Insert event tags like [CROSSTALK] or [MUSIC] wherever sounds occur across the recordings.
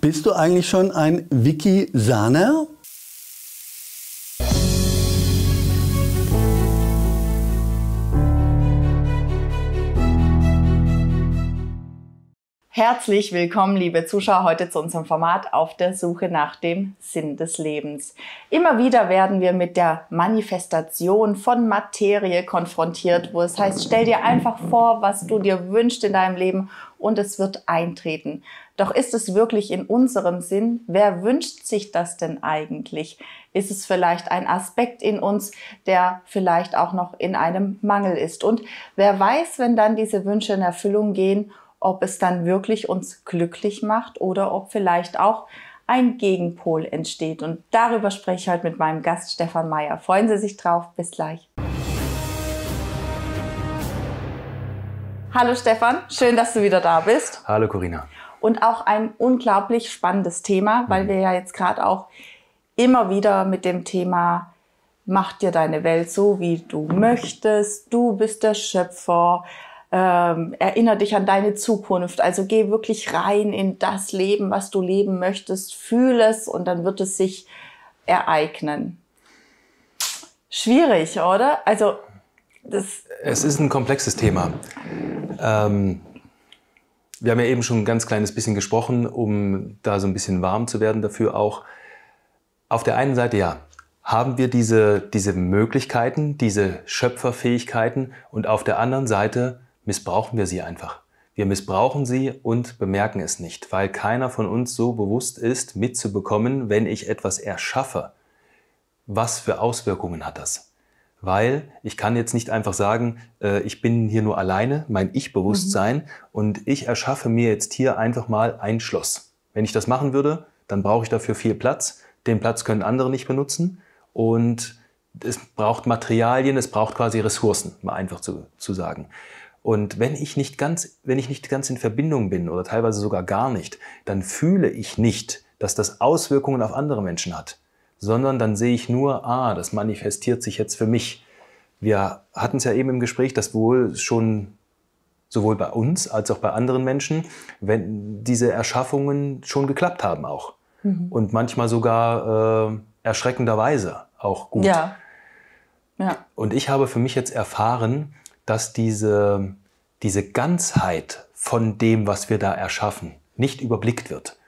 Bist du eigentlich schon ein Wikisaner? Herzlich willkommen, liebe Zuschauer, heute zu unserem Format auf der Suche nach dem Sinn des Lebens. Immer wieder werden wir mit der Manifestation von Materie konfrontiert, wo es heißt, stell dir einfach vor, was du dir wünschst in deinem Leben und es wird eintreten. Doch ist es wirklich in unserem Sinn? Wer wünscht sich das denn eigentlich? Ist es vielleicht ein Aspekt in uns, der vielleicht auch noch in einem Mangel ist? Und wer weiß, wenn dann diese Wünsche in Erfüllung gehen ob es dann wirklich uns glücklich macht oder ob vielleicht auch ein Gegenpol entsteht. Und darüber spreche ich heute mit meinem Gast Stefan Meyer. Freuen Sie sich drauf. Bis gleich. Hallo Stefan, schön, dass du wieder da bist. Hallo Corinna. Und auch ein unglaublich spannendes Thema, weil mhm. wir ja jetzt gerade auch immer wieder mit dem Thema Mach dir deine Welt so, wie du möchtest, du bist der Schöpfer, ähm, erinnere dich an deine Zukunft. Also geh wirklich rein in das Leben, was du leben möchtest, fühle es und dann wird es sich ereignen. Schwierig, oder? Also das. Es ist ein komplexes Thema. Ähm, wir haben ja eben schon ein ganz kleines bisschen gesprochen, um da so ein bisschen warm zu werden dafür auch. Auf der einen Seite ja, haben wir diese, diese Möglichkeiten, diese Schöpferfähigkeiten und auf der anderen Seite missbrauchen wir sie einfach. Wir missbrauchen sie und bemerken es nicht, weil keiner von uns so bewusst ist, mitzubekommen, wenn ich etwas erschaffe. Was für Auswirkungen hat das? Weil ich kann jetzt nicht einfach sagen, äh, ich bin hier nur alleine, mein Ich-Bewusstsein, mhm. und ich erschaffe mir jetzt hier einfach mal ein Schloss. Wenn ich das machen würde, dann brauche ich dafür viel Platz. Den Platz können andere nicht benutzen. Und es braucht Materialien, es braucht quasi Ressourcen, mal einfach zu, zu sagen. Und wenn ich nicht ganz, wenn ich nicht ganz in Verbindung bin oder teilweise sogar gar nicht, dann fühle ich nicht, dass das Auswirkungen auf andere Menschen hat, sondern dann sehe ich nur, ah, das manifestiert sich jetzt für mich. Wir hatten es ja eben im Gespräch, dass wohl schon sowohl bei uns als auch bei anderen Menschen, wenn diese Erschaffungen schon geklappt haben auch. Mhm. Und manchmal sogar äh, erschreckenderweise auch gut. Ja. ja. Und ich habe für mich jetzt erfahren, dass diese, diese Ganzheit von dem, was wir da erschaffen, nicht überblickt wird.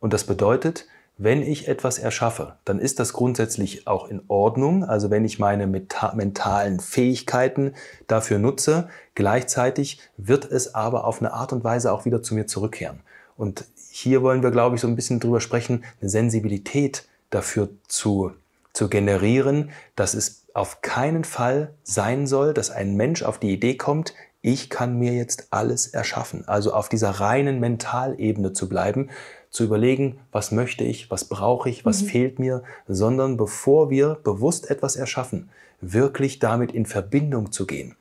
Und das bedeutet, wenn ich etwas erschaffe, dann ist das grundsätzlich auch in Ordnung. Also wenn ich meine mentalen Fähigkeiten dafür nutze, gleichzeitig wird es aber auf eine Art und Weise auch wieder zu mir zurückkehren. Und hier wollen wir, glaube ich, so ein bisschen drüber sprechen, eine Sensibilität dafür zu, zu generieren, dass es auf keinen Fall sein soll, dass ein Mensch auf die Idee kommt, ich kann mir jetzt alles erschaffen. Also auf dieser reinen Mentalebene zu bleiben, zu überlegen, was möchte ich, was brauche ich, was mhm. fehlt mir, sondern bevor wir bewusst etwas erschaffen, wirklich damit in Verbindung zu gehen.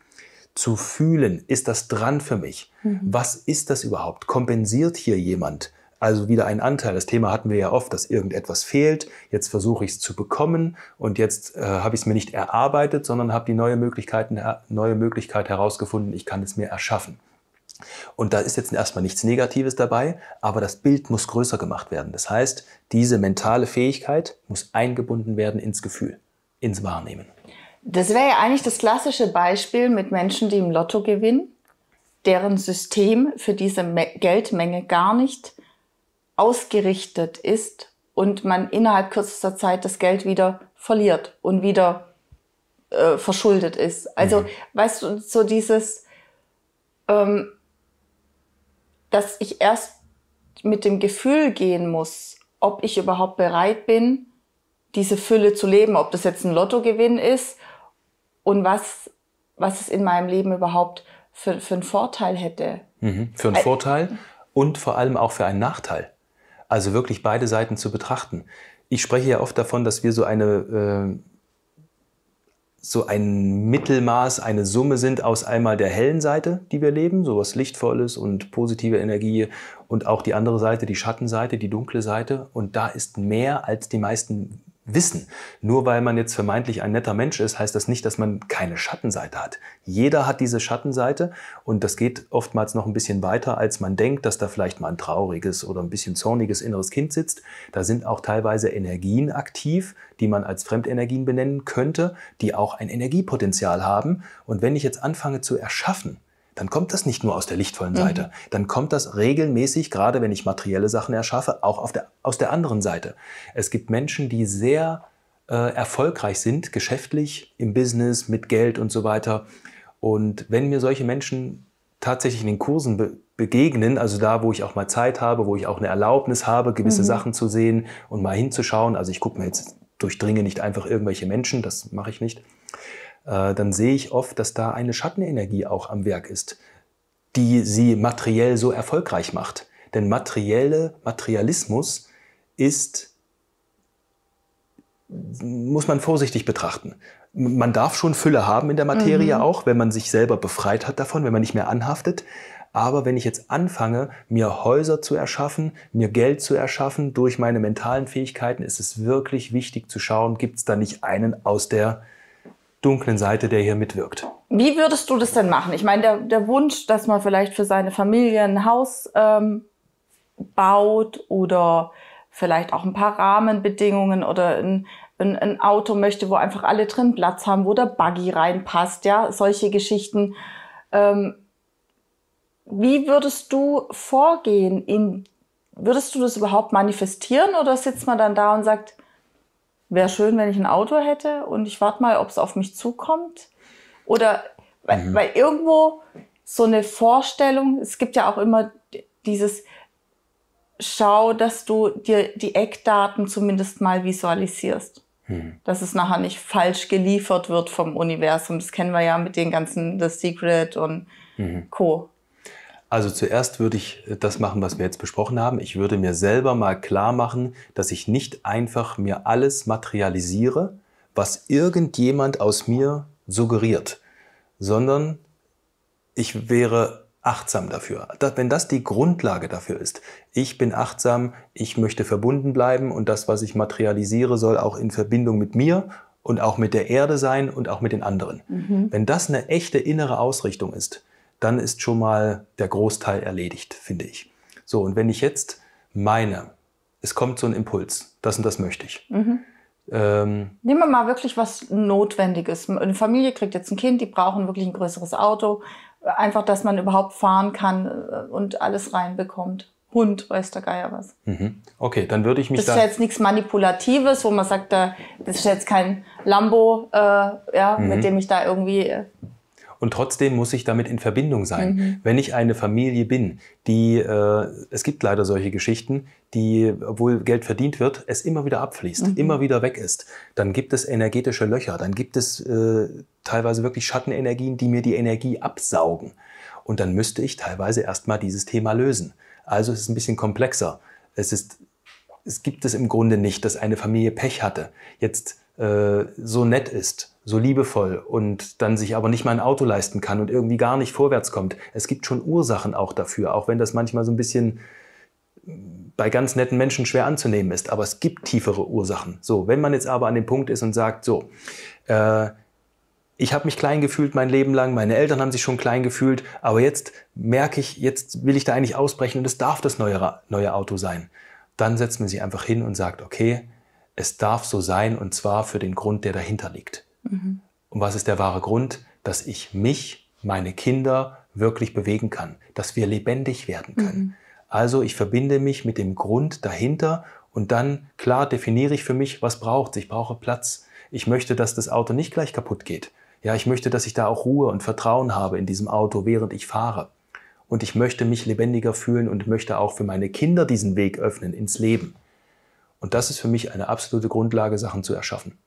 Zu fühlen, ist das dran für mich? Mhm. Was ist das überhaupt? Kompensiert hier jemand also wieder ein Anteil. Das Thema hatten wir ja oft, dass irgendetwas fehlt. Jetzt versuche ich es zu bekommen und jetzt äh, habe ich es mir nicht erarbeitet, sondern habe die neue, Möglichkeiten, äh, neue Möglichkeit herausgefunden, ich kann es mir erschaffen. Und da ist jetzt erstmal nichts Negatives dabei, aber das Bild muss größer gemacht werden. Das heißt, diese mentale Fähigkeit muss eingebunden werden ins Gefühl, ins Wahrnehmen. Das wäre ja eigentlich das klassische Beispiel mit Menschen, die im Lotto gewinnen, deren System für diese Geldmenge gar nicht ausgerichtet ist und man innerhalb kürzester Zeit das Geld wieder verliert und wieder äh, verschuldet ist. Also, mhm. weißt du, so dieses, ähm, dass ich erst mit dem Gefühl gehen muss, ob ich überhaupt bereit bin, diese Fülle zu leben, ob das jetzt ein Lottogewinn ist und was, was es in meinem Leben überhaupt für, für einen Vorteil hätte. Mhm. Für einen Vorteil und vor allem auch für einen Nachteil. Also wirklich beide Seiten zu betrachten. Ich spreche ja oft davon, dass wir so eine äh, so ein Mittelmaß, eine Summe sind aus einmal der hellen Seite, die wir leben, so was Lichtvolles und positive Energie und auch die andere Seite, die Schattenseite, die dunkle Seite. Und da ist mehr, als die meisten wissen. Nur weil man jetzt vermeintlich ein netter Mensch ist, heißt das nicht, dass man keine Schattenseite hat. Jeder hat diese Schattenseite und das geht oftmals noch ein bisschen weiter, als man denkt, dass da vielleicht mal ein trauriges oder ein bisschen zorniges inneres Kind sitzt. Da sind auch teilweise Energien aktiv, die man als Fremdenergien benennen könnte, die auch ein Energiepotenzial haben. Und wenn ich jetzt anfange zu erschaffen, dann kommt das nicht nur aus der lichtvollen mhm. Seite. Dann kommt das regelmäßig, gerade wenn ich materielle Sachen erschaffe, auch der, aus der anderen Seite. Es gibt Menschen, die sehr äh, erfolgreich sind, geschäftlich, im Business, mit Geld und so weiter. Und wenn mir solche Menschen tatsächlich in den Kursen be begegnen, also da, wo ich auch mal Zeit habe, wo ich auch eine Erlaubnis habe, gewisse mhm. Sachen zu sehen und mal hinzuschauen, also ich gucke mir jetzt, durchdringe nicht einfach irgendwelche Menschen, das mache ich nicht. Äh, dann sehe ich oft, dass da eine Schattenenergie auch am Werk ist, die sie materiell so erfolgreich macht. Denn materielle, Materialismus ist, muss man vorsichtig betrachten. Man darf schon Fülle haben in der Materie mhm. auch, wenn man sich selber befreit hat davon, wenn man nicht mehr anhaftet. Aber wenn ich jetzt anfange, mir Häuser zu erschaffen, mir Geld zu erschaffen durch meine mentalen Fähigkeiten, ist es wirklich wichtig zu schauen, gibt es da nicht einen aus der äh, dunklen Seite, der hier mitwirkt. Wie würdest du das denn machen? Ich meine, der, der Wunsch, dass man vielleicht für seine Familie ein Haus ähm, baut oder vielleicht auch ein paar Rahmenbedingungen oder ein, ein, ein, Auto möchte, wo einfach alle drin Platz haben, wo der Buggy reinpasst, ja, solche Geschichten. Ähm, wie würdest du vorgehen? In, würdest du das überhaupt manifestieren oder sitzt man dann da und sagt, wäre schön, wenn ich ein Auto hätte und ich warte mal, ob es auf mich zukommt. Oder mhm. weil, irgendwo so eine Vorstellung, es gibt ja auch immer dieses, schau, dass du dir die Eckdaten zumindest mal visualisierst. Mhm. Dass es nachher nicht falsch geliefert wird vom Universum. Das kennen wir ja mit den ganzen The Secret und mhm. Co. Also zuerst würde ich äh, das machen, was wir jetzt besprochen haben. Ich würde mir selber mal klar machen, dass ich nicht einfach mir alles materialisiere, was irgendjemand aus mir suggeriert, sondern ich wäre achtsam dafür. Wenn das die Grundlage dafür ist, ich bin achtsam, ich möchte verbunden bleiben und das, was ich materialisiere, soll auch in Verbindung mit mir und auch mit der Erde sein und auch mit den anderen. Mhm. Wenn das eine echte innere Ausrichtung ist, dann ist schon mal der Großteil erledigt, finde ich. So, und wenn ich jetzt meine, es kommt so ein Impuls, das und das möchte ich. Mhm. Ähm, Nehmen wir mal wirklich was Notwendiges. Eine Familie kriegt jetzt ein Kind, die brauchen wirklich ein größeres Auto. Einfach, dass man überhaupt fahren kann äh, und alles reinbekommt. Hund, weiß der Geier was. Mhm. Okay, dann würde ich mich. Das ist da ja jetzt nichts Manipulatives, wo man sagt, äh, das ist jetzt kein Lambo, äh, ja, mhm. mit dem ich da irgendwie äh, und trotzdem muss ich damit in Verbindung sein. Mhm. Wenn ich eine Familie bin, die, äh, es gibt leider solche Geschichten, die, obwohl Geld verdient wird, es immer wieder abfließt, mhm. immer wieder weg ist, dann gibt es energetische Löcher, dann gibt es äh, teilweise wirklich Schattenenergien, die mir die Energie absaugen. Und dann müsste ich teilweise erstmal dieses Thema lösen. Also es ist ein bisschen komplexer. Es ist es gibt es im Grunde nicht, dass eine Familie Pech hatte, jetzt äh, so nett ist so liebevoll und dann sich aber nicht mal ein Auto leisten kann und irgendwie gar nicht vorwärts kommt. Es gibt schon Ursachen auch dafür, auch wenn das manchmal so ein bisschen mm, bei ganz netten Menschen schwer anzunehmen ist. Aber es gibt tiefere Ursachen. So, wenn man jetzt aber an dem Punkt ist und sagt, so, äh, ich habe mich klein gefühlt mein Leben lang, meine Eltern haben sich schon klein gefühlt, aber jetzt merke ich, jetzt will ich da eigentlich ausbrechen und es darf das neue, neue Auto sein. Dann setzt man sich einfach hin und sagt, okay, es darf so sein und zwar für den Grund, der dahinter liegt. Mhm. Und was ist der wahre Grund? Dass ich mich, meine Kinder wirklich bewegen kann, dass wir lebendig werden können. Mhm. Also ich verbinde mich mit dem Grund dahinter und dann klar definiere ich für mich, was braucht es. Ich brauche Platz. Ich möchte, dass das Auto nicht gleich kaputt geht. Ja, ich möchte, dass ich da auch Ruhe und Vertrauen habe in diesem Auto, während ich fahre. Und ich möchte mich lebendiger fühlen und möchte auch für meine Kinder diesen Weg öffnen ins Leben. Und das ist für mich eine absolute Grundlage, Sachen zu erschaffen.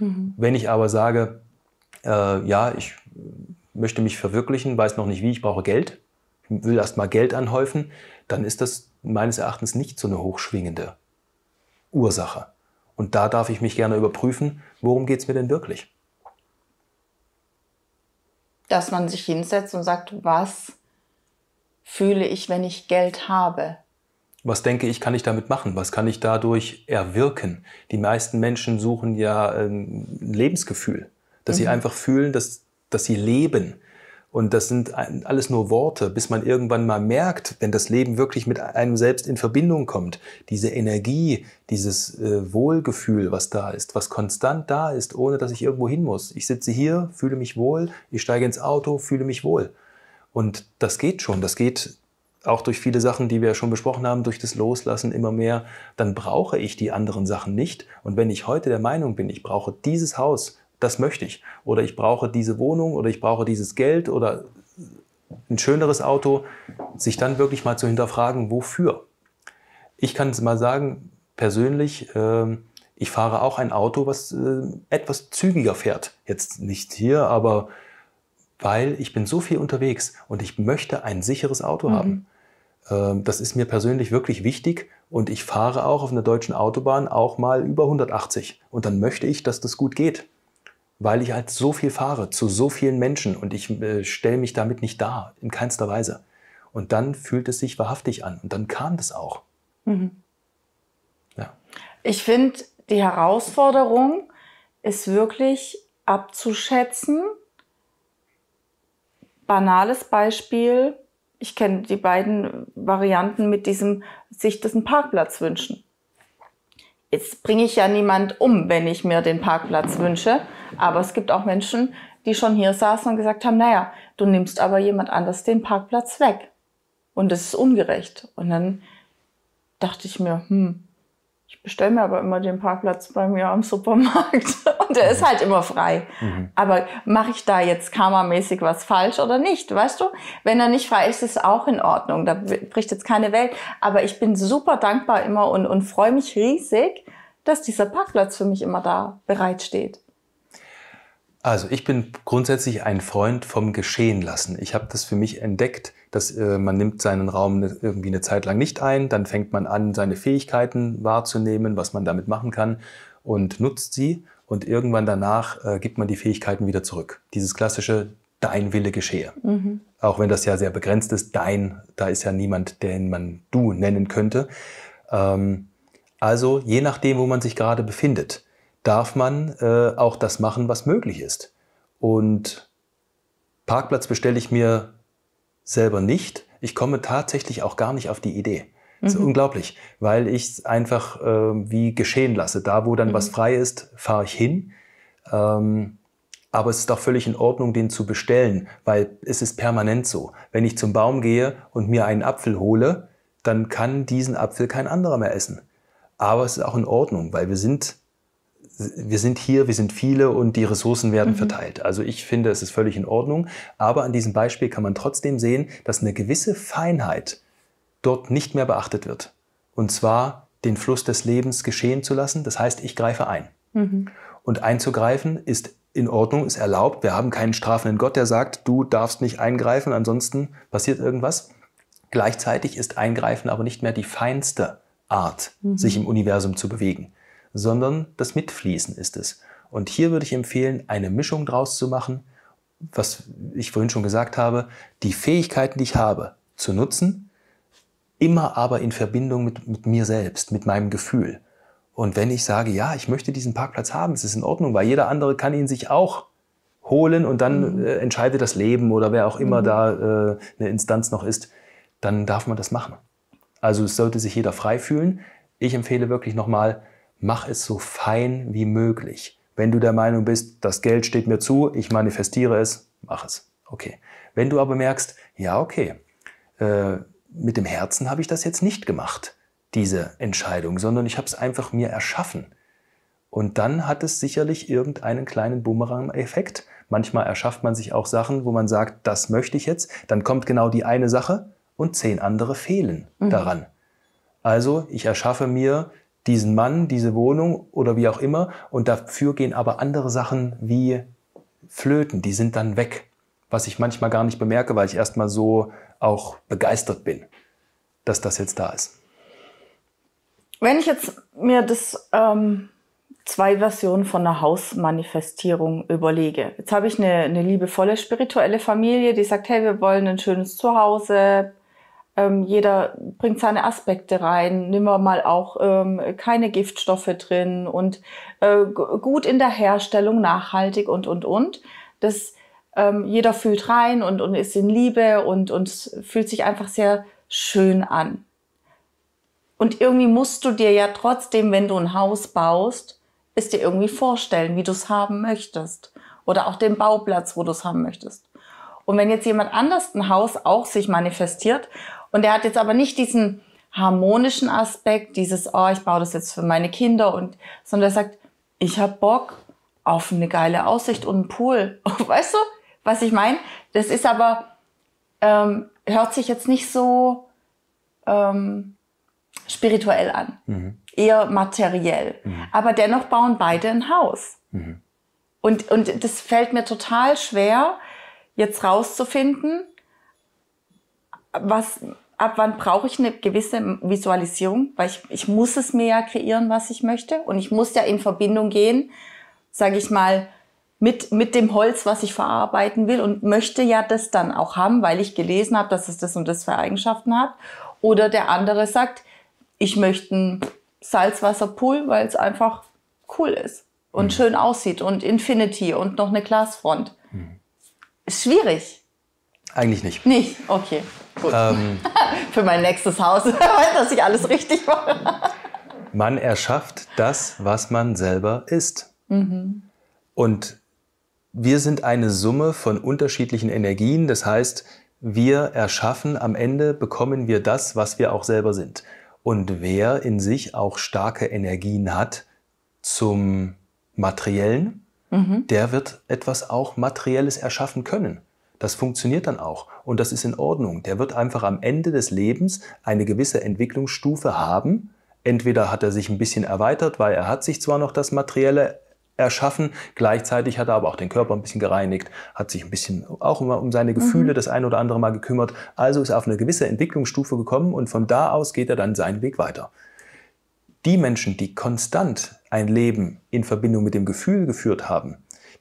Mhm. Wenn ich aber sage, äh, ja, ich möchte mich verwirklichen, weiß noch nicht wie, ich brauche Geld, will erst mal Geld anhäufen, dann ist das meines Erachtens nicht so eine hochschwingende Ursache. Und da darf ich mich gerne überprüfen, worum geht es mir denn wirklich? Dass man sich hinsetzt und sagt, was fühle ich, wenn ich Geld habe? was denke ich, kann ich damit machen? Was kann ich dadurch erwirken? Die meisten Menschen suchen ja ein ähm, Lebensgefühl, dass mhm. sie einfach fühlen, dass, dass sie leben. Und das sind alles nur Worte, bis man irgendwann mal merkt, wenn das Leben wirklich mit einem selbst in Verbindung kommt, diese Energie, dieses äh, Wohlgefühl, was da ist, was konstant da ist, ohne dass ich irgendwo hin muss. Ich sitze hier, fühle mich wohl, ich steige ins Auto, fühle mich wohl. Und das geht schon, das geht auch durch viele Sachen, die wir schon besprochen haben, durch das Loslassen immer mehr, dann brauche ich die anderen Sachen nicht. Und wenn ich heute der Meinung bin, ich brauche dieses Haus, das möchte ich, oder ich brauche diese Wohnung, oder ich brauche dieses Geld, oder ein schöneres Auto, sich dann wirklich mal zu hinterfragen, wofür. Ich kann es mal sagen, persönlich, äh, ich fahre auch ein Auto, was äh, etwas zügiger fährt. Jetzt nicht hier, aber weil ich bin so viel unterwegs und ich möchte ein sicheres Auto mhm. haben. Ähm, das ist mir persönlich wirklich wichtig und ich fahre auch auf einer deutschen Autobahn auch mal über 180 und dann möchte ich, dass das gut geht, weil ich halt so viel fahre zu so vielen Menschen und ich äh, stelle mich damit nicht dar, in keinster Weise. Und dann fühlt es sich wahrhaftig an und dann kam das auch. Mhm. Ja. Ich finde, die Herausforderung ist wirklich abzuschätzen. Banales Beispiel, ich kenne die beiden Varianten mit diesem sich diesen Parkplatz wünschen. Jetzt bringe ich ja niemand um, wenn ich mir den Parkplatz wünsche, aber es gibt auch Menschen, die schon hier saßen und gesagt haben, naja, du nimmst aber jemand anders den Parkplatz weg. Und das ist ungerecht. Und dann dachte ich mir, hm, ich bestelle mir aber immer den Parkplatz bei mir am Supermarkt [LAUGHS] und der ist mhm. halt immer frei. Mhm. Aber mache ich da jetzt karmamäßig was falsch oder nicht? Weißt du, wenn er nicht frei ist, ist es auch in Ordnung. Da bricht jetzt keine Welt. Aber ich bin super dankbar immer und, und freue mich riesig, dass dieser Parkplatz für mich immer da bereitsteht. Also ich bin grundsätzlich ein Freund vom Geschehen lassen. Ich habe das für mich entdeckt, dass äh, man nimmt seinen Raum ne, irgendwie eine Zeit lang nicht ein, dann fängt man an, seine Fähigkeiten wahrzunehmen, was man damit machen kann und nutzt sie und irgendwann danach äh, gibt man die Fähigkeiten wieder zurück. Dieses klassische Dein Wille geschehe. Mhm. Auch wenn das ja sehr begrenzt ist, dein, da ist ja niemand, den man du nennen könnte. Ähm, also je nachdem, wo man sich gerade befindet, darf man äh, auch das machen, was möglich ist. Und Parkplatz bestelle ich mir selber nicht. Ich komme tatsächlich auch gar nicht auf die Idee. Das mhm. ist unglaublich, weil ich es einfach äh, wie geschehen lasse. Da, wo dann mhm. was frei ist, fahre ich hin. Ähm, aber es ist doch völlig in Ordnung, den zu bestellen, weil es ist permanent so. Wenn ich zum Baum gehe und mir einen Apfel hole, dann kann diesen Apfel kein anderer mehr essen. Aber es ist auch in Ordnung, weil wir sind wir sind hier, wir sind viele und die Ressourcen werden mhm. verteilt. Also ich finde, es ist völlig in Ordnung. Aber an diesem Beispiel kann man trotzdem sehen, dass eine gewisse Feinheit dort nicht mehr beachtet wird. Und zwar den Fluss des Lebens geschehen zu lassen. Das heißt, ich greife ein. Mhm. Und einzugreifen ist in Ordnung, ist erlaubt. Wir haben keinen strafenden Gott, der sagt, du darfst nicht eingreifen, ansonsten passiert irgendwas. Gleichzeitig ist Eingreifen aber nicht mehr die feinste Art, mhm. sich im Universum zu bewegen sondern das Mitfließen ist es. Und hier würde ich empfehlen, eine Mischung draus zu machen, was ich vorhin schon gesagt habe, die Fähigkeiten, die ich habe, zu nutzen, immer aber in Verbindung mit, mit mir selbst, mit meinem Gefühl. Und wenn ich sage, ja, ich möchte diesen Parkplatz haben, es ist in Ordnung, weil jeder andere kann ihn sich auch holen und dann mhm. äh, entscheidet das Leben oder wer auch immer mhm. da äh, eine Instanz noch ist, dann darf man das machen. Also es sollte sich jeder frei fühlen. Ich empfehle wirklich nochmal, mach es so fein wie möglich. Wenn du der Meinung bist, das Geld steht mir zu, ich manifestiere es, mach es. Okay. Wenn du aber merkst, ja, okay, äh, mit dem Herzen habe ich das jetzt nicht gemacht, diese Entscheidung, sondern ich habe es einfach mir erschaffen. Und dann hat es sicherlich irgendeinen kleinen Boomerang-Effekt. Manchmal erschafft man sich auch Sachen, wo man sagt, das möchte ich jetzt. Dann kommt genau die eine Sache und zehn andere fehlen mhm. daran. Also ich erschaffe mir diesen Mann, diese Wohnung oder wie auch immer. Und dafür gehen aber andere Sachen wie Flöten, die sind dann weg. Was ich manchmal gar nicht bemerke, weil ich erstmal so auch begeistert bin, dass das jetzt da ist. Wenn ich jetzt mir das ähm, zwei Versionen von einer Hausmanifestierung überlege. Jetzt habe ich eine, eine liebevolle spirituelle Familie, die sagt, hey, wir wollen ein schönes Zuhause, ähm, jeder bringt seine Aspekte rein, nimm mal auch ähm, keine Giftstoffe drin und äh, gut in der Herstellung, nachhaltig und, und, und. Das, ähm, jeder fühlt rein und, und ist in Liebe und, und fühlt sich einfach sehr schön an. Und irgendwie musst du dir ja trotzdem, wenn du ein Haus baust, es dir irgendwie vorstellen, wie du es haben möchtest. Oder auch den Bauplatz, wo du es haben möchtest. Und wenn jetzt jemand anders ein Haus auch sich manifestiert und er hat jetzt aber nicht diesen harmonischen Aspekt, dieses, oh, ich baue das jetzt für meine Kinder und, sondern er sagt, ich habe Bock auf eine geile Aussicht und einen Pool. [LAUGHS] Oh, weißt du, was ich meine? Das ist aber, ähm, hört sich jetzt nicht so ähm, spirituell an, mhm. eher materiell. Mhm. Aber dennoch bauen beide ein Haus. Mhm. Und, und das fällt mir total schwer, jetzt rauszufinden, was, ab wann brauche ich eine gewisse Visualisierung? Weil ich, ich muss es mir ja kreieren, was ich möchte. Und ich muss ja in Verbindung gehen, sage ich mal, mit, mit dem Holz, was ich verarbeiten will und möchte ja das dann auch haben, weil ich gelesen habe, dass es das und das für Eigenschaften hat. Oder der andere sagt, ich möchte einen Salzwasserpool, weil es einfach cool ist und mhm. schön aussieht und Infinity und noch eine Glasfront. Mhm. Ist schwierig. Eigentlich nicht. Nicht? Okay. Gut. Ähm, [LAUGHS] Für mein nächstes Haus, [LAUGHS] dass ich alles richtig mache. man erschafft das, was man selber ist. Mhm. Und wir sind eine Summe von unterschiedlichen Energien. Das heißt, wir erschaffen, am Ende bekommen wir das, was wir auch selber sind. Und wer in sich auch starke Energien hat zum Materiellen, mhm. der wird etwas auch Materielles erschaffen können. Das funktioniert dann auch und das ist in Ordnung. Der wird einfach am Ende des Lebens eine gewisse Entwicklungsstufe haben. Entweder hat er sich ein bisschen erweitert, weil er hat sich zwar noch das Materielle erschaffen. Gleichzeitig hat er aber auch den Körper ein bisschen gereinigt, hat sich ein bisschen auch immer um seine Gefühle mhm. das ein oder andere Mal gekümmert. Also ist er auf eine gewisse Entwicklungsstufe gekommen und von da aus geht er dann seinen Weg weiter. Die Menschen, die konstant ein Leben in Verbindung mit dem Gefühl geführt haben,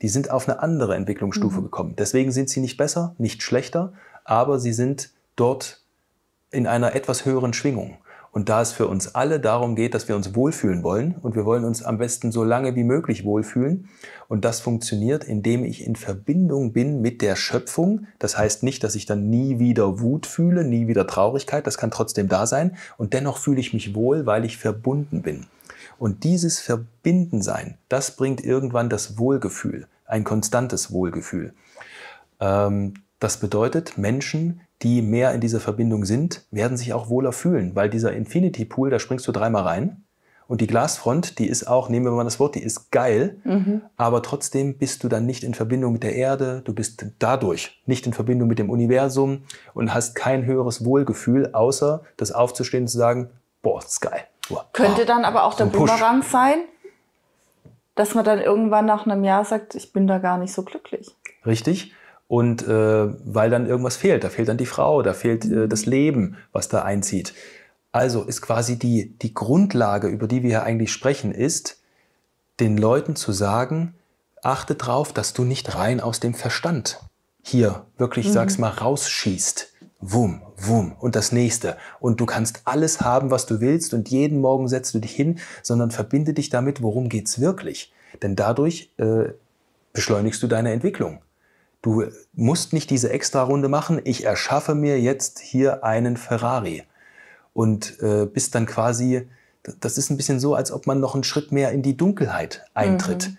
die sind auf eine andere Entwicklungsstufe mhm. gekommen. Deswegen sind sie nicht besser, nicht schlechter, aber sie sind dort in einer etwas höheren Schwingung. Und da es für uns alle darum geht, dass wir uns wohlfühlen wollen und wir wollen uns am besten so lange wie möglich wohlfühlen und das funktioniert, indem ich in Verbindung bin mit der Schöpfung. Das heißt nicht, dass ich dann nie wieder Wut fühle, nie wieder Traurigkeit, das kann trotzdem da sein und dennoch fühle ich mich wohl, weil ich verbunden bin. Und dieses Verbindensein, das bringt irgendwann das Wohlgefühl ein konstantes Wohlgefühl. Ähm, das bedeutet, Menschen, die mehr in dieser Verbindung sind, werden sich auch wohler fühlen, weil dieser Infinity Pool, da springst du dreimal rein. Und die Glasfront, die ist auch, nehmen wir mal das Wort, die ist geil, mhm. aber trotzdem bist du dann nicht in Verbindung mit der Erde, du bist dadurch nicht in Verbindung mit dem Universum und hast kein höheres Wohlgefühl, außer das aufzustehen und zu sagen, boah, das ist geil. Boah, Könnte boah, dann aber auch der Bumerang sein, dass man dann irgendwann nach einem Jahr sagt, ich bin da gar nicht so glücklich. Richtig. Und äh, weil dann irgendwas fehlt, da fehlt dann die Frau, da fehlt äh, das Leben, was da einzieht. Also ist quasi die, die Grundlage, über die wir hier eigentlich sprechen, ist, den Leuten zu sagen, achte darauf, dass du nicht rein aus dem Verstand hier wirklich, mhm. sag's mal, rausschießt. Wum, wum und das nächste. Und du kannst alles haben, was du willst und jeden Morgen setzt du dich hin, sondern verbinde dich damit, worum geht's wirklich. Denn dadurch äh, beschleunigst du deine Entwicklung. Du musst nicht diese Extra-Runde machen, ich erschaffe mir jetzt hier einen Ferrari. Und äh, bist dann quasi, das ist ein bisschen so, als ob man noch einen Schritt mehr in die Dunkelheit eintritt. Mhm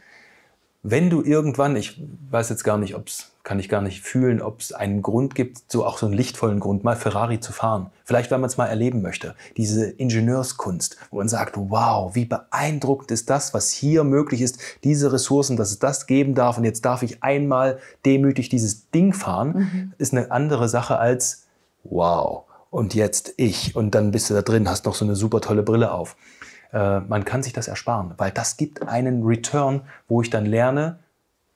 wenn du irgendwann, ich weiß jetzt gar nicht, ob es, kann ich gar nicht fühlen, ob es einen Grund gibt, so auch so einen lichtvollen Grund, mal Ferrari zu fahren. Vielleicht, weil man es mal erleben möchte. Diese Ingenieurskunst, wo man sagt, wow, wie beeindruckend ist das, was hier möglich ist, diese Ressourcen, dass es das geben darf und jetzt darf ich einmal demütig dieses Ding fahren, mhm. ist eine andere Sache als wow. Und jetzt ich. Und dann bist du da drin, hast noch so eine super tolle Brille auf. Äh, man kann sich das ersparen, weil das gibt einen Return, wo ich dann lerne,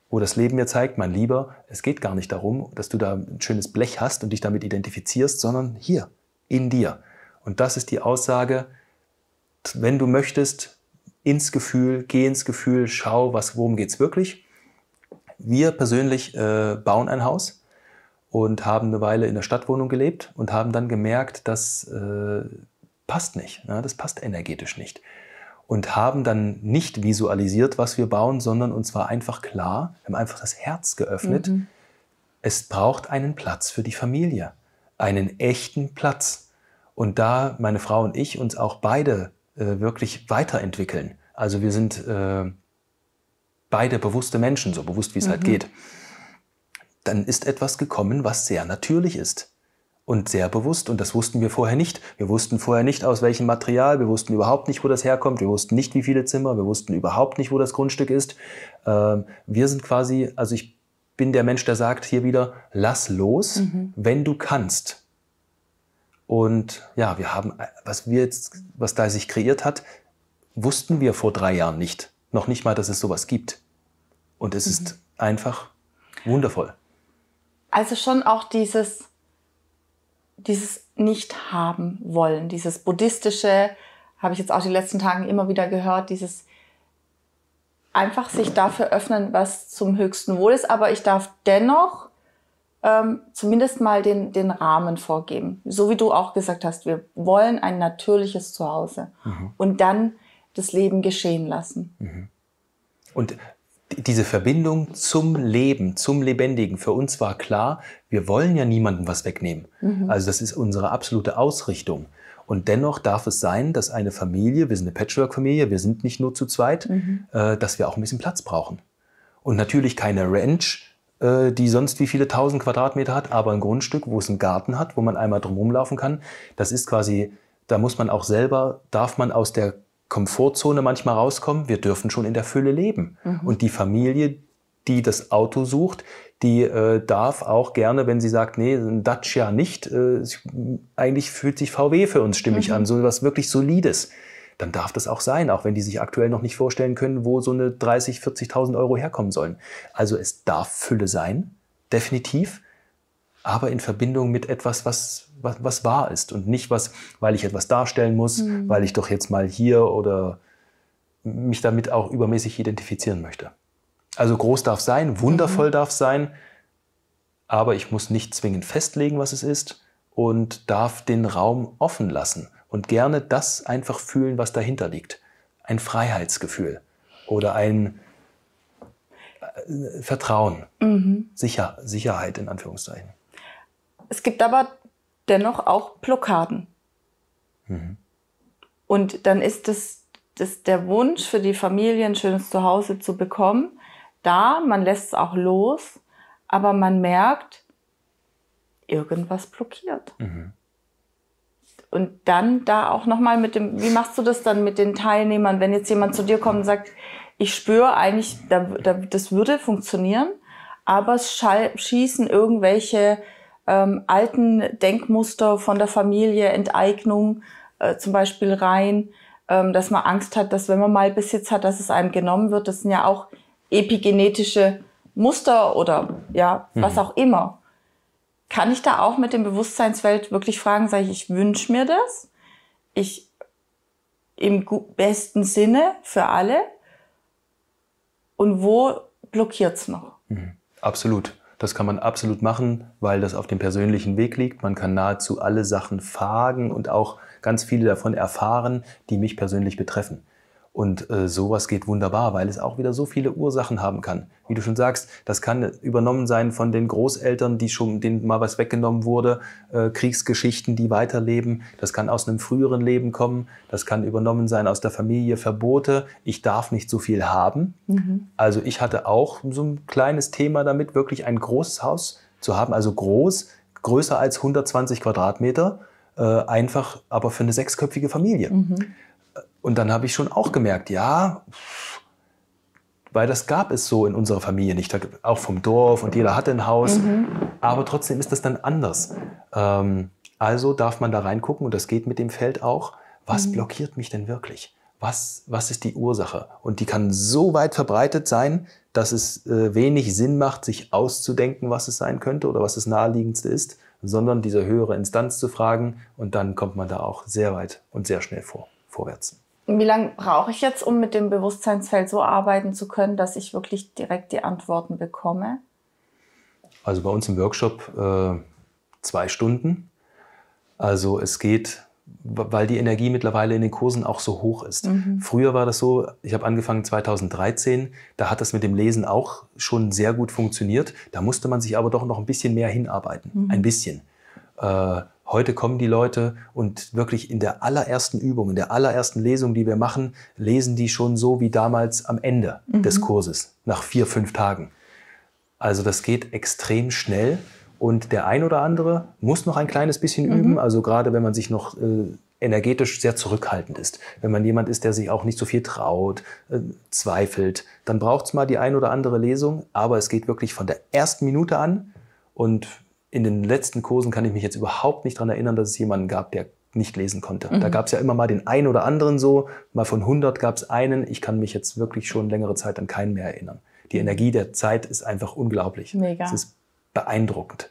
wo das Leben mir zeigt, mein Lieber, es geht gar nicht darum, dass du da ein schönes Blech hast und dich damit identifizierst, sondern hier, in dir. Und das ist die Aussage, wenn du möchtest, ins Gefühl, geh ins Gefühl, schau, was, worum es wirklich. Wir persönlich äh, bauen ein Haus und haben eine Weile in der Stadtwohnung gelebt und haben dann gemerkt, dass äh, passt nicht, ja, ne? das passt energetisch nicht. Und haben dann nicht visualisiert, was wir bauen, sondern uns war einfach klar, wir haben einfach das Herz geöffnet. Mhm. Es braucht einen Platz für die Familie, einen echten Platz. Und da meine Frau und ich uns auch beide äh, wirklich weiterentwickeln. Also wir sind äh, beide bewusste Menschen, so bewusst wie es halt mhm. halt geht, dann ist etwas gekommen, was sehr natürlich ist und sehr bewusst. Und das wussten wir vorher nicht. Wir wussten vorher nicht, aus welchem Material, wir wussten überhaupt nicht, wo das herkommt, wir wussten nicht, wie viele Zimmer, wir wussten überhaupt nicht, wo das Grundstück ist. Ähm, wir sind quasi, also ich bin der Mensch, der sagt hier wieder, lass los, mhm. wenn du kannst. Und ja, wir haben, was wir jetzt, was da sich kreiert hat, wussten wir vor drei Jahren nicht. Noch nicht mal, dass es sowas gibt. Und es mhm. ist einfach wundervoll. Also schon auch dieses dieses nicht haben wollen, dieses buddhistische, habe ich jetzt auch die letzten Tage immer wieder gehört, dieses einfach sich dafür öffnen, was zum höchsten Wohl ist, aber ich darf dennoch ähm, zumindest mal den, den Rahmen vorgeben. So wie du auch gesagt hast, wir wollen ein natürliches Zuhause mhm. und dann das Leben geschehen lassen. Mhm. Und diese Verbindung zum Leben, zum Lebendigen, für uns war klar, wir wollen ja niemandem was wegnehmen. Mhm. Also das ist unsere absolute Ausrichtung. Und dennoch darf es sein, dass eine Familie, wir sind eine Patchwork-Familie, wir sind nicht nur zu zweit, mhm. äh, dass wir auch ein bisschen Platz brauchen. Und natürlich keine Ranch, äh, die sonst wie viele tausend Quadratmeter hat, aber ein Grundstück, wo es einen Garten hat, wo man einmal drum rumlaufen kann. Das ist quasi, da muss man auch selber, darf man aus der Komfortzone manchmal rauskommen, wir dürfen schon in der Fülle leben. Mhm. Und die Familie, die das Auto sucht, die äh, darf auch gerne, wenn sie sagt, nee, ein Dacia nicht, äh, eigentlich fühlt sich VW für uns stimmig mhm. an, so was wirklich Solides. Dann darf das auch sein, auch wenn die sich aktuell noch nicht vorstellen können, wo so eine 30, 40.000 Euro herkommen sollen. Also es darf Fülle sein, definitiv aber in Verbindung mit etwas, was, was, was wahr ist und nicht was, weil ich etwas darstellen muss, mhm. weil ich doch jetzt mal hier oder mich damit auch übermäßig identifizieren möchte. Also groß darf sein, wundervoll mhm. darf sein, aber ich muss nicht zwingend festlegen, was es ist und darf den Raum offen lassen und gerne das einfach fühlen, was dahinter liegt. Ein Freiheitsgefühl oder ein äh, Vertrauen, mhm. Sicher, Sicherheit in Anführungszeichen. Es gibt aber dennoch auch Blockaden. Mhm. Und dann ist das, das der Wunsch für die Familie, ein schönes Zuhause zu bekommen, da, man lässt es auch los, aber man merkt, irgendwas blockiert. Mhm. Und dann da auch nochmal mit dem, wie machst du das dann mit den Teilnehmern, wenn jetzt jemand zu dir kommt und sagt, ich spüre eigentlich, da, da, das würde funktionieren, aber es schießen irgendwelche ähm, alten Denkmuster von der Familie, Enteignung äh, zum Beispiel rein, ähm, dass man Angst hat, dass wenn man mal Besitz hat, dass es einem genommen wird. Das sind ja auch epigenetische Muster oder ja, mhm. was auch immer. Kann ich da auch mit dem Bewusstseinsfeld wirklich fragen, sage ich, ich wünsche mir das, ich im besten Sinne für alle und wo blockiert's noch? Mhm. Absolut. Das kann man absolut machen, weil das auf dem persönlichen Weg liegt. Man kann nahezu alle Sachen fragen und auch ganz viele davon erfahren, die mich persönlich betreffen. Und äh, sowas geht wunderbar, weil es auch wieder so viele Ursachen haben kann. Wie du schon sagst, das kann übernommen sein von den Großeltern, die schon, denen mal was weggenommen wurde, äh, Kriegsgeschichten, die weiterleben. Das kann aus einem früheren Leben kommen. Das kann übernommen sein aus der Familie, Verbote. Ich darf nicht so viel haben. Mhm. Also ich hatte auch so ein kleines Thema damit, wirklich ein großes Haus zu haben. Also groß, größer als 120 Quadratmeter. Äh, einfach, aber für eine sechsköpfige Familie. Mhm. Und dann habe ich schon auch gemerkt, ja, weil das gab es so in unserer Familie nicht. Auch vom Dorf und jeder hatte ein Haus. Mhm. Aber trotzdem ist das dann anders. Ähm, also darf man da reingucken und das geht mit dem Feld auch. Was mhm. blockiert mich denn wirklich? Was, was ist die Ursache? Und die kann so weit verbreitet sein, dass es äh, wenig Sinn macht, sich auszudenken, was es sein könnte oder was das Naheliegendste ist, sondern diese höhere Instanz zu fragen. Und dann kommt man da auch sehr weit und sehr schnell vor, vorwärts. Wie lange brauche ich jetzt, um mit dem Bewusstseinsfeld so arbeiten zu können, dass ich wirklich direkt die Antworten bekomme? Also bei uns im Workshop äh, zwei Stunden. Also es geht, weil die Energie mittlerweile in den Kursen auch so hoch ist. Mhm. Früher war das so, ich habe angefangen 2013, da hat das mit dem Lesen auch schon sehr gut funktioniert. Da musste man sich aber doch noch ein bisschen mehr hinarbeiten. Mhm. Ein bisschen. Äh, Heute kommen die Leute und wirklich in der allerersten Übung, in der allerersten Lesung, die wir machen, lesen die schon so wie damals am Ende mhm. des Kurses, nach vier, fünf Tagen. Also das geht extrem schnell und der ein oder andere muss noch ein kleines bisschen mhm. üben, also gerade wenn man sich noch äh, energetisch sehr zurückhaltend ist, wenn man jemand ist, der sich auch nicht so viel traut, äh, zweifelt, dann braucht es mal die ein oder andere Lesung, aber es geht wirklich von der ersten Minute an und in den letzten Kursen kann ich mich jetzt überhaupt nicht daran erinnern, dass es jemanden gab, der nicht lesen konnte. Mhm. Da gab es ja immer mal den einen oder anderen so, mal von 100 gab es einen. Ich kann mich jetzt wirklich schon längere Zeit an keinen mehr erinnern. Die Energie der Zeit ist einfach unglaublich. Mega. Es ist beeindruckend.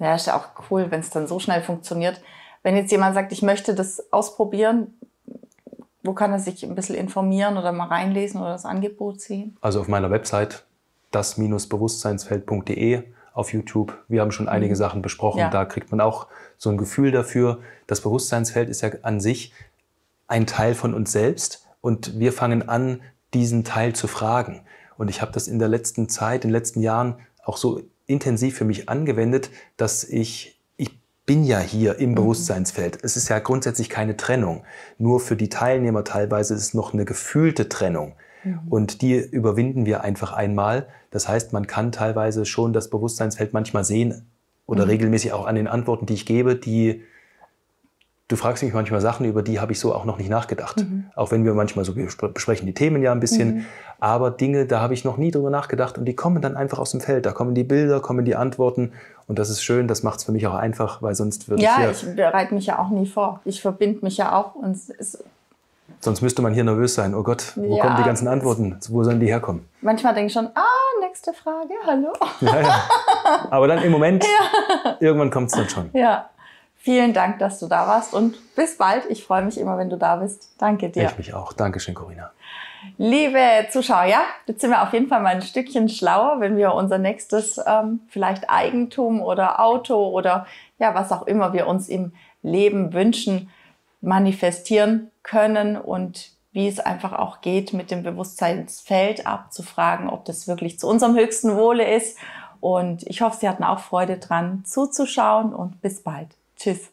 Ja, ist ja auch cool, wenn es dann so schnell funktioniert. Wenn jetzt jemand sagt, ich möchte das ausprobieren, wo kann er sich ein bisschen informieren oder mal reinlesen oder das Angebot sehen? Also auf meiner Website das-bewusstseinsfeld.de auf YouTube. Wir haben schon einige mhm. Sachen besprochen. Ja. Da kriegt man auch so ein Gefühl dafür. Das Bewusstseinsfeld ist ja an sich ein Teil von uns selbst und wir fangen an, diesen Teil zu fragen. Und ich habe das in der letzten Zeit, in den letzten Jahren auch so intensiv für mich angewendet, dass ich bin ja hier im mhm. Bewusstseinsfeld. Es ist ja grundsätzlich keine Trennung. Nur für die Teilnehmer teilweise ist es noch eine gefühlte Trennung. Und die überwinden wir einfach einmal. Das heißt, man kann teilweise schon das Bewusstseinsfeld manchmal sehen oder mhm. regelmäßig auch an den Antworten, die ich gebe, die du fragst mich manchmal Sachen, über die habe ich so auch noch nicht nachgedacht. Mhm. Auch wenn wir manchmal so besprechen die Themen ja ein bisschen, mhm. aber Dinge, da habe ich noch nie drüber nachgedacht und die kommen dann einfach aus dem Feld. Da kommen die Bilder, kommen die Antworten und das ist schön, das macht es für mich auch einfach, weil sonst würde ja, ich. Ja, ich bereite mich ja auch nie vor. Ich verbinde mich ja auch und es ist Sonst müsste man hier nervös sein. Oh Gott, wo ja, kommen die ganzen Antworten? Wo sollen die herkommen? Manchmal denke ich schon, ah, nächste Frage, hallo. [LAUGHS] Ja, ja. Aber dann im Moment, irgendwann kommt es dann schon. Ja. Vielen Dank, dass du da warst und bis bald. Ich freue mich immer, wenn du da bist. Danke dir. Ich mich auch. Dankeschön, Corinna. Liebe Zuschauer, ja, jetzt sind wir auf jeden Fall mal ein Stückchen schlauer, wenn wir unser nächstes ähm, vielleicht Eigentum oder Auto oder ja, was auch immer wir uns im Leben wünschen, manifestieren können und wie es einfach auch geht, mit dem Bewusstseinsfeld abzufragen, ob das wirklich zu unserem höchsten Wohle ist. Und ich hoffe, Sie hatten auch Freude dran zuzuschauen und bis bald. Tschüss.